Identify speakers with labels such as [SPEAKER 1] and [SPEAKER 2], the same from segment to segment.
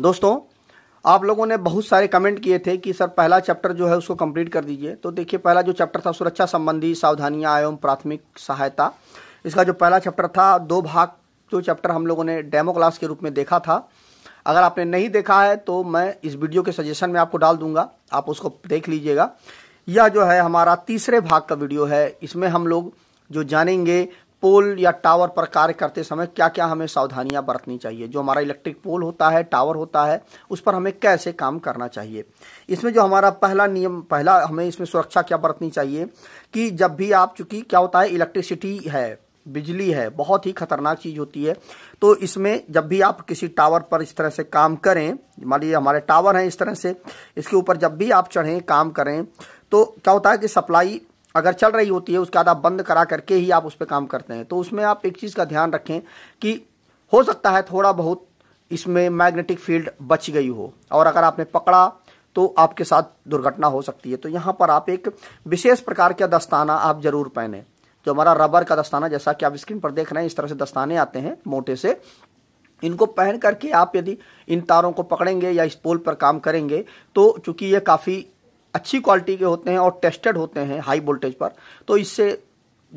[SPEAKER 1] दोस्तों आप लोगों ने बहुत सारे कमेंट किए थे कि सर पहला चैप्टर जो है उसको कंप्लीट कर दीजिए तो देखिए पहला जो चैप्टर था सुरक्षा संबंधी सावधानियां एवं प्राथमिक सहायता इसका जो पहला चैप्टर था दो भाग जो चैप्टर हम लोगों ने डेमो क्लास के रूप में देखा था अगर आपने नहीं देखा है तो मैं इस वीडियो के सजेशन में आपको डाल दूंगा आप उसको देख लीजिएगा यह जो है हमारा तीसरे भाग का वीडियो है इसमें हम लोग जो जानेंगे पोल या टावर पर कार्य करते समय क्या क्या हमें सावधानियां बरतनी चाहिए जो हमारा इलेक्ट्रिक पोल होता है टावर होता है उस पर हमें कैसे काम करना चाहिए इसमें जो हमारा पहला नियम पहला हमें इसमें सुरक्षा क्या बरतनी चाहिए कि जब भी आप चूंकि क्या होता है इलेक्ट्रिसिटी है बिजली है बहुत ही खतरनाक चीज़ होती है तो इसमें जब भी आप किसी टावर पर इस तरह से काम करें मान लीजिए हमारे टावर हैं इस तरह से इसके ऊपर जब भी आप चढ़ें काम करें तो क्या होता है कि सप्लाई अगर चल रही होती है उसके बाद आप बंद करा करके ही आप उस पर काम करते हैं तो उसमें आप एक चीज़ का ध्यान रखें कि हो सकता है थोड़ा बहुत इसमें मैग्नेटिक फील्ड बच गई हो और अगर आपने पकड़ा तो आपके साथ दुर्घटना हो सकती है तो यहाँ पर आप एक विशेष प्रकार का दस्ताना आप जरूर पहने जो हमारा रबर का दस्ताना जैसा कि आप स्क्रीन पर देख रहे हैं इस तरह से दस्ताने आते हैं मोटे से इनको पहन करके आप यदि इन तारों को पकड़ेंगे या इस पोल पर काम करेंगे तो चूंकि ये काफ़ी अच्छी क्वालिटी के होते हैं और टेस्टेड होते हैं हाई वोल्टेज पर तो इससे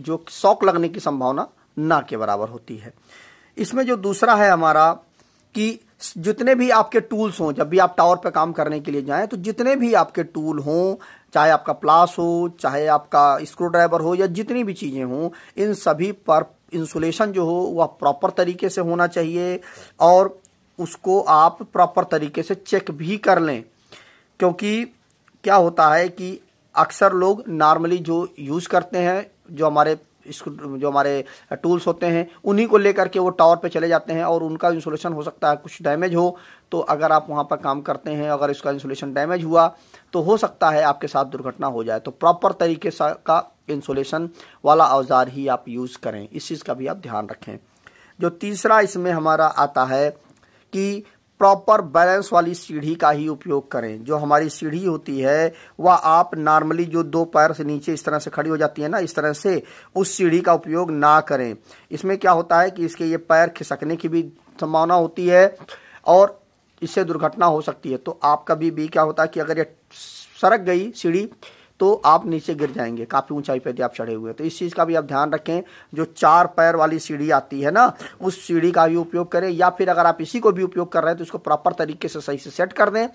[SPEAKER 1] जो शॉक लगने की संभावना ना के बराबर होती है इसमें जो दूसरा है हमारा कि जितने भी आपके टूल्स हों जब भी आप टावर पर काम करने के लिए जाएं तो जितने भी आपके टूल हों चाहे आपका प्लास हो चाहे आपका स्क्रू ड्राइवर हो या जितनी भी चीज़ें हों इन सभी पर इंसुलेशन जो हो वह प्रॉपर तरीके से होना चाहिए और उसको आप प्रॉपर तरीके से चेक भी कर लें क्योंकि क्या होता है कि अक्सर लोग नॉर्मली जो यूज़ करते हैं जो हमारे इसको जो हमारे टूल्स होते हैं उन्हीं को लेकर के वो टावर पे चले जाते हैं और उनका इंसुलेशन हो सकता है कुछ डैमेज हो तो अगर आप वहाँ पर काम करते हैं अगर इसका इंसुलेशन डैमेज हुआ तो हो सकता है आपके साथ दुर्घटना हो जाए तो प्रॉपर तरीके सा का इंसुलेशन वाला औजार ही आप यूज़ करें इस चीज़ का भी आप ध्यान रखें जो तीसरा इसमें हमारा आता है कि प्रॉपर बैलेंस वाली सीढ़ी का ही उपयोग करें जो हमारी सीढ़ी होती है वह आप नॉर्मली जो दो पैर से नीचे इस तरह से खड़ी हो जाती है ना इस तरह से उस सीढ़ी का उपयोग ना करें इसमें क्या होता है कि इसके ये पैर खिसकने की भी संभावना होती है और इससे दुर्घटना हो सकती है तो आपका भी भी क्या होता है कि अगर ये सरक गई सीढ़ी तो आप नीचे गिर जाएंगे काफ़ी ऊंचाई पर यदि आप चढ़े हुए तो इस चीज़ का भी आप ध्यान रखें जो चार पैर वाली सीढ़ी आती है ना उस सीढ़ी का भी उपयोग करें या फिर अगर आप इसी को भी उपयोग कर रहे हैं तो इसको प्रॉपर तरीके से सही से सेट कर दें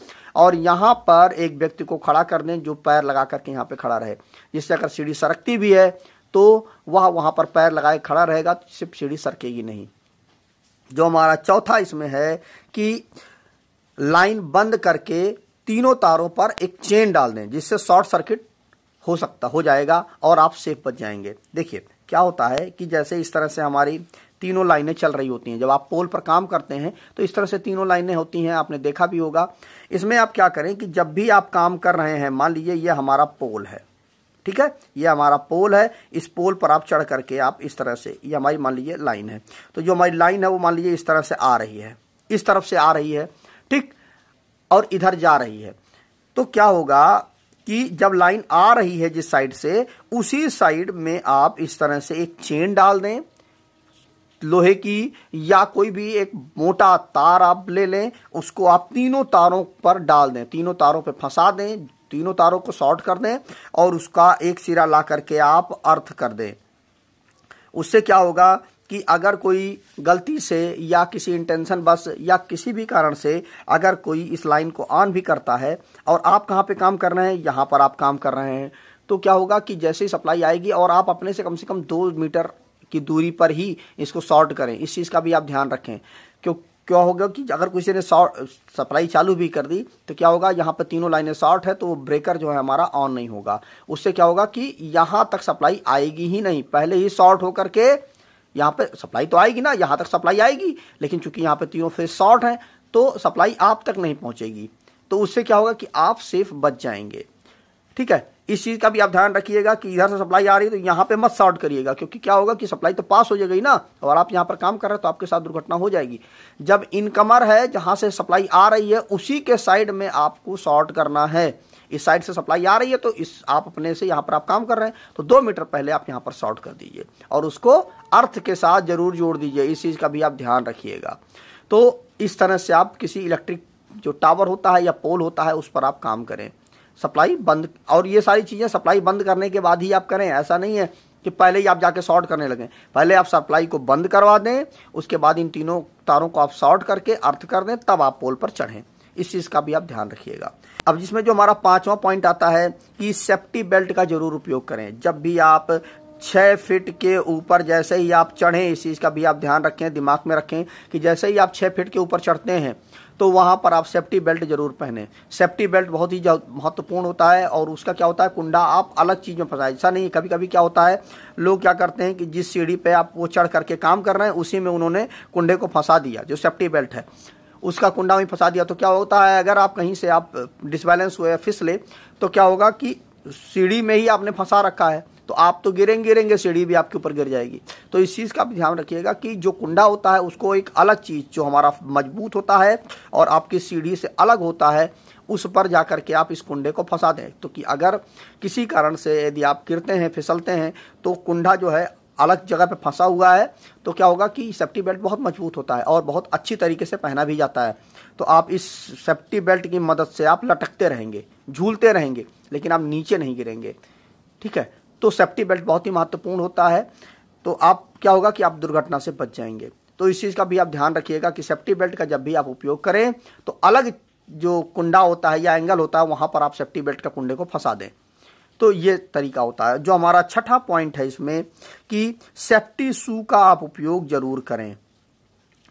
[SPEAKER 1] और यहां पर एक व्यक्ति को खड़ा कर दें जो पैर लगा करके यहां पर खड़ा रहे जिससे अगर सीढ़ी सरकती भी है तो वह वहां पर पैर लगाए खड़ा रहेगा तो सिर्फ सीढ़ी सरकेगी नहीं जो हमारा चौथा इसमें है कि लाइन बंद करके तीनों तारों पर एक चेन डाल दें जिससे शॉर्ट सर्किट हो सकता हो जाएगा और आप सेफ बच जाएंगे देखिए क्या होता है कि जैसे इस तरह से हमारी तीनों लाइनें चल रही होती हैं जब आप पोल पर काम करते हैं तो इस तरह से तीनों लाइनें होती हैं आपने देखा भी होगा इसमें आप क्या करें कि जब भी आप काम कर रहे हैं मान लीजिए यह हमारा पोल है ठीक है ये हमारा पोल है इस पोल पर आप चढ़ करके आप इस तरह से ये हमारी मान लीजिए लाइन है तो जो हमारी लाइन है वो मान लीजिए इस तरह से आ रही है इस तरफ से आ रही है ठीक और इधर जा रही है तो क्या होगा कि जब लाइन आ रही है जिस साइड से उसी साइड में आप इस तरह से एक चेन डाल दें लोहे की या कोई भी एक मोटा तार आप ले लें उसको आप तीनों तारों पर डाल दें तीनों तारों पर फंसा दें तीनों तारों को शॉर्ट कर दें और उसका एक सिरा ला करके आप अर्थ कर दें उससे क्या होगा कि अगर कोई गलती से या किसी इंटेंशन बस या किसी भी कारण से अगर कोई इस लाइन को ऑन भी करता है और आप कहाँ पे काम कर रहे हैं यहाँ पर आप काम कर रहे हैं तो क्या होगा कि जैसे ही सप्लाई आएगी और आप अपने से कम से कम दो मीटर की दूरी पर ही इसको शॉर्ट करें इस चीज़ का भी आप ध्यान रखें क्यों क्या होगा कि अगर किसी ने शॉर्ट सप्लाई चालू भी कर दी तो क्या होगा यहाँ पर तीनों लाइनें शॉर्ट है तो वो ब्रेकर जो है हमारा ऑन नहीं होगा उससे क्या होगा कि यहाँ तक सप्लाई आएगी ही नहीं पहले ही शॉर्ट होकर के यहाँ पे सप्लाई तो आएगी ना यहाँ तक सप्लाई आएगी लेकिन चूंकि यहाँ पे तीनों फेज शॉर्ट हैं तो सप्लाई आप तक नहीं पहुँचेगी तो उससे क्या होगा कि आप सेफ बच जाएंगे ठीक है इस चीज़ का भी आप ध्यान रखिएगा कि इधर से सप्लाई आ रही है तो यहाँ पे मत शॉर्ट करिएगा क्योंकि क्या होगा कि सप्लाई तो पास हो जाएगी ना और आप यहाँ पर काम कर रहे हैं तो आपके साथ दुर्घटना हो जाएगी जब इनकमर है जहाँ से सप्लाई आ रही है उसी के साइड में आपको शॉर्ट करना है इस साइड से सप्लाई आ रही है तो इस आप अपने से यहाँ पर आप काम कर रहे हैं तो दो मीटर पहले आप यहाँ पर शॉर्ट कर दीजिए और उसको अर्थ के साथ जरूर जोड़ दीजिए इस चीज़ का भी आप ध्यान रखिएगा तो इस तरह से आप किसी इलेक्ट्रिक जो टावर होता है या पोल होता है उस पर आप काम करें सप्लाई बंद और ये सारी चीज़ें सप्लाई बंद करने के बाद ही आप करें ऐसा नहीं है कि पहले ही आप जाके शॉर्ट करने लगें पहले आप सप्लाई को बंद करवा दें उसके बाद इन तीनों तारों को आप शॉर्ट करके अर्थ कर दें तब आप पोल पर चढ़ें इस चीज़ का भी आप ध्यान रखिएगा अब जिसमें जो हमारा पांचवा पॉइंट आता है कि सेफ्टी बेल्ट का जरूर उपयोग करें जब भी आप छह फीट के ऊपर जैसे ही आप चढ़ें इस चीज़ का भी आप ध्यान रखें दिमाग में रखें कि जैसे ही आप छह फीट के ऊपर चढ़ते हैं तो वहां पर आप सेफ्टी बेल्ट जरूर पहने सेफ्टी बेल्ट बहुत ही महत्वपूर्ण होता है और उसका क्या होता है कुंडा आप अलग चीज़ में फंसाए ऐसा नहीं कभी कभी क्या होता है लोग क्या करते हैं कि जिस सीढ़ी पे आप वो चढ़ करके काम कर रहे हैं उसी में उन्होंने कुंडे को फंसा दिया जो सेफ्टी बेल्ट है उसका कुंडा में फंसा दिया तो क्या होता है अगर आप कहीं से आप डिसबैलेंस हुए फिसले तो क्या होगा कि सीढ़ी में ही आपने फंसा रखा है तो आप तो गिरेंगे गिरेंगे सीढ़ी भी आपके ऊपर गिर जाएगी तो इस चीज़ का भी ध्यान रखिएगा कि जो कुंडा होता है उसको एक अलग चीज़ जो हमारा मजबूत होता है और आपकी सीढ़ी से अलग होता है उस पर जा के आप इस कुंडे को फंसा दें तो कि अगर किसी कारण से यदि आप गिरते हैं फिसलते हैं तो कुंडा जो है अलग जगह पे फंसा हुआ है तो क्या होगा कि सेफ्टी बेल्ट बहुत मजबूत होता है और बहुत अच्छी तरीके से पहना भी जाता है तो आप इस सेफ्टी बेल्ट की मदद से आप लटकते रहेंगे झूलते रहेंगे लेकिन आप नीचे नहीं गिरेंगे ठीक है तो सेफ्टी बेल्ट बहुत ही महत्वपूर्ण होता है तो आप क्या होगा कि आप दुर्घटना से बच जाएंगे तो इस चीज़ का भी आप ध्यान रखिएगा कि सेफ्टी बेल्ट का जब भी आप उपयोग करें तो अलग जो कुंडा होता है या एंगल होता है वहाँ पर आप सेफ्टी बेल्ट का कुंडे को फंसा दें तो ये तरीका होता है जो हमारा छठा पॉइंट है इसमें कि सेफ्टी शू का आप उपयोग जरूर करें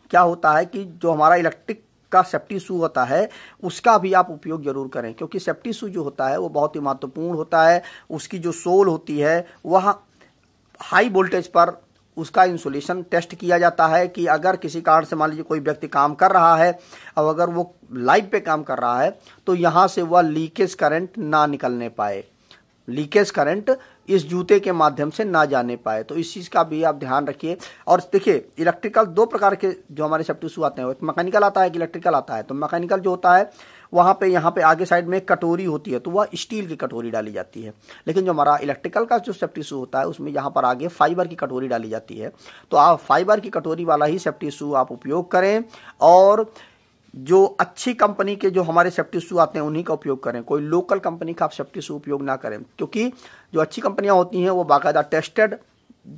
[SPEAKER 1] क्या होता है कि जो हमारा इलेक्ट्रिक का सेफ्टी शू होता है उसका भी आप उपयोग जरूर करें क्योंकि सेफ्टी शू जो होता है वो बहुत ही महत्वपूर्ण होता है उसकी जो सोल होती है वह हाई वोल्टेज पर उसका इंसुलेशन टेस्ट किया जाता है कि अगर किसी कारण से मान लीजिए कोई व्यक्ति काम कर रहा है और अगर वो लाइव पे काम कर रहा है तो यहाँ से वह लीकेज करंट ना निकलने पाए लीकेज करंट इस जूते के माध्यम से ना जाने पाए तो इस चीज़ का भी आप ध्यान रखिए और देखिए इलेक्ट्रिकल दो प्रकार के जो हमारे सब टिश्यू आते हैं एक मैकेनिकल आता है एक इलेक्ट्रिकल आता है तो मैकेनिकल जो होता है वहां पे यहाँ पे आगे साइड में कटोरी होती है तो वह स्टील की कटोरी डाली जाती है लेकिन जो हमारा इलेक्ट्रिकल का जो सेफ्टी शू होता है उसमें यहाँ पर आगे फाइबर की कटोरी डाली जाती है तो आप फाइबर की कटोरी वाला ही सेफ्टी शू आप उपयोग करें और जो अच्छी कंपनी के जो हमारे सेफ्टी शू आते हैं उन्हीं का उपयोग करें कोई लोकल कंपनी का आप सेफ्टी शू उपयोग ना करें क्योंकि जो अच्छी कंपनियां होती हैं वो बाकायदा टेस्टेड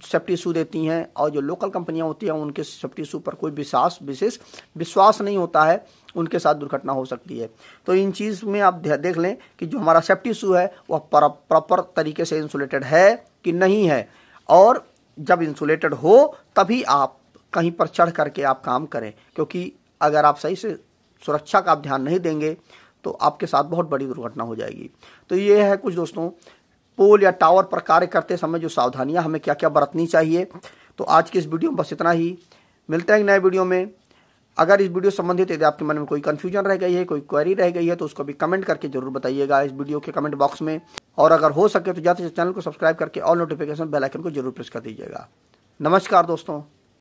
[SPEAKER 1] सेफ्टी शू देती हैं और जो लोकल कंपनियां होती हैं उनके सेफ्टी शू पर कोई विश्वास विशेष विश्वास नहीं होता है उनके साथ दुर्घटना हो सकती है तो इन चीज़ में आप देख लें कि जो हमारा सेफ्टी शू है वह प्रॉपर तरीके से इंसुलेटेड है कि नहीं है और जब इंसुलेटेड हो तभी आप कहीं पर चढ़ करके आप काम करें क्योंकि अगर आप सही से सुरक्षा का आप ध्यान नहीं देंगे तो आपके साथ बहुत बड़ी दुर्घटना हो जाएगी तो ये है कुछ दोस्तों पोल या टावर पर कार्य करते समय जो सावधानियां हमें क्या क्या बरतनी चाहिए तो आज की इस वीडियो में बस इतना ही मिलते हैं नए वीडियो में अगर इस वीडियो संबंधित यदि आपके मन में कोई कंफ्यूजन रह गई है कोई क्वेरी रह गई है तो उसको भी कमेंट करके जरूर बताइएगा इस वीडियो के कमेंट बॉक्स में और अगर हो सके तो ज़्यादा से चैनल को सब्सक्राइब करके ऑल नोटिफिकेशन बेलाइकन को जरूर प्रेस कर दीजिएगा नमस्कार दोस्तों